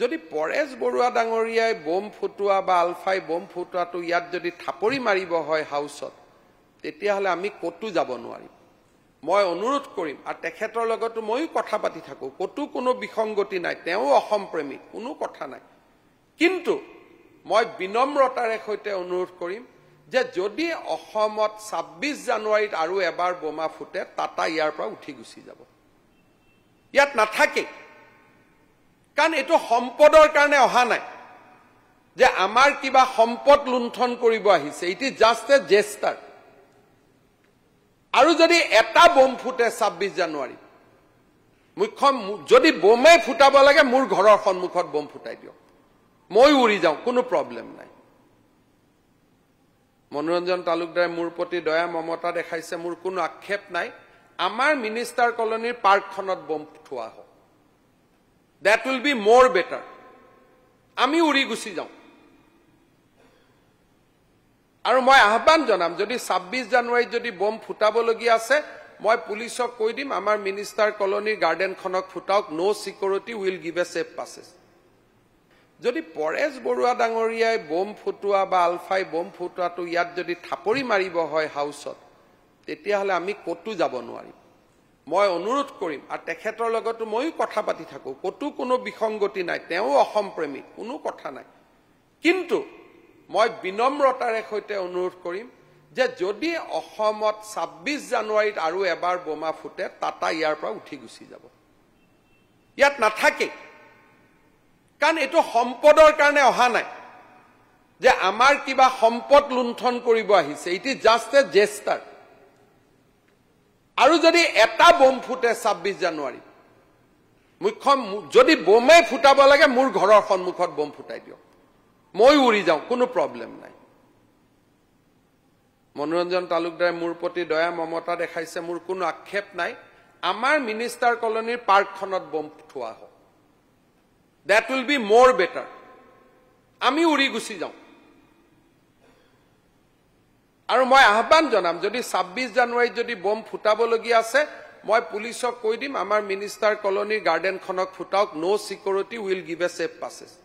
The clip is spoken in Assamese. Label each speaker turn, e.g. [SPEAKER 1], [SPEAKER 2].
[SPEAKER 1] যদি পৰেশ বৰুৱা ডাঙৰীয়াই বোম ফুটোৱা বা আলফাই বোম ফুটোৱাটো ইয়াত যদি থাপৰি মাৰিব হয় হাউচত তেতিয়াহ'লে আমি ক'তো যাব নোৱাৰিম মই অনুৰোধ কৰিম আৰু তেখেতৰ লগতো ময়ো কথা পাতি থাকোঁ ক'তো কোনো বিসংগতি নাই তেওঁ অসম প্ৰেমী কোনো কথা নাই কিন্তু মই বিনম্ৰতাৰে সৈতে অনুৰোধ কৰিম যে যদি অসমত ছাব্বিছ জানুৱাৰীত আৰু এবাৰ বোমা ফুটে টাটা ইয়াৰ পৰা উঠি গুচি যাব ইয়াত নাথাকেই কাৰণ এইটো সম্পদৰ কাৰণে অহা নাই যে আমাৰ কিবা সম্পদ লুণ্ঠন কৰিব আহিছে it is just a gesture আৰু যদি এটা বোম ফুটে ছাব্বিছ জানুৱাৰী মুখ্য যদি বোমেই ফুটাব লাগে মোৰ ঘৰৰ সন্মুখত বোম ফুটাই দিয়ক মই উৰি যাওঁ কোনো প্ৰব্লেম নাই মনোৰঞ্জন তালুকদাৰে মোৰ প্ৰতি দয়া মমতা দেখাইছে মোৰ কোনো আক্ষেপ নাই আমাৰ মিনিষ্টাৰ কলনীৰ পাৰ্কখনত বোম থোৱা হওক that will be more better আমি উৰি গুচি যাওঁ আৰু মই আহ্বান জনাম যদি ছাব্বিছ জানুৱাৰীত যদি বম ফুটাবলগীয়া আছে মই পুলিচক কৈ দিম আমাৰ মিনিষ্টাৰ কলনীৰ গাৰ্ডেনখনক ফুটাওক no' security will give a safe passage যদি পৰেশ বৰুৱা ডাঙৰীয়াই বম ফুটোৱা বা আলফাই বম ফুটোৱাটো ইয়াত যদি থাপৰি মাৰিব হয় হাউচত তেতিয়াহ'লে আমি ক'তো যাব নোৱাৰিম মই অনুৰোধ কৰিম আৰু তেখেতৰ লগতো ময়ো কথা পাতি থাকোঁ ক'তো কোনো বিসংগতি নাই তেওঁ অসম প্ৰেমী কোনো কথা নাই কিন্তু মই বিনম্ৰতাৰে সৈতে অনুৰোধ কৰিম যে যদি অসমত ছাব্বিছ জানুৱাৰীত আৰু এবাৰ বোমা ফুটে টাটা ইয়াৰ পৰা উঠি গুচি যাব ইয়াত নাথাকে কাৰণ এইটো সম্পদৰ কাৰণে অহা নাই যে আমাৰ কিবা সম্পদ লুণ্ঠন কৰিব আহিছে it is just a gesture আৰু যদি এটা বম ফুটে ছাব্বিছ জানুৱাৰী মুখ্য যদি বোমে ফুটাব লাগে মোৰ ঘৰৰ সন্মুখত বোম ফুটাই দিয়ক মই উৰি যাওঁ কোনো প্ৰব্লেম নাই মনোৰঞ্জন তালুকদাৰে মোৰ প্ৰতি দয়া মমতা দেখাইছে মোৰ কোনো আক্ষেপ নাই আমাৰ মিনিষ্টাৰ কলনীৰ পাৰ্কখনত বোম ফুটোৱা হওক that will be more better আমি উৰি গুচি যাওঁ আৰু মই আহ্বান জনাম যদি ছাব্বিছ জানুৱাৰীত যদি বম ফুটাবলগীয়া আছে মই পুলিচক কৈ দিম আমাৰ মিনিষ্টাৰ কলনীৰ গাৰ্ডেনখনক ফুটাওক no' security will give a safe পাছেছ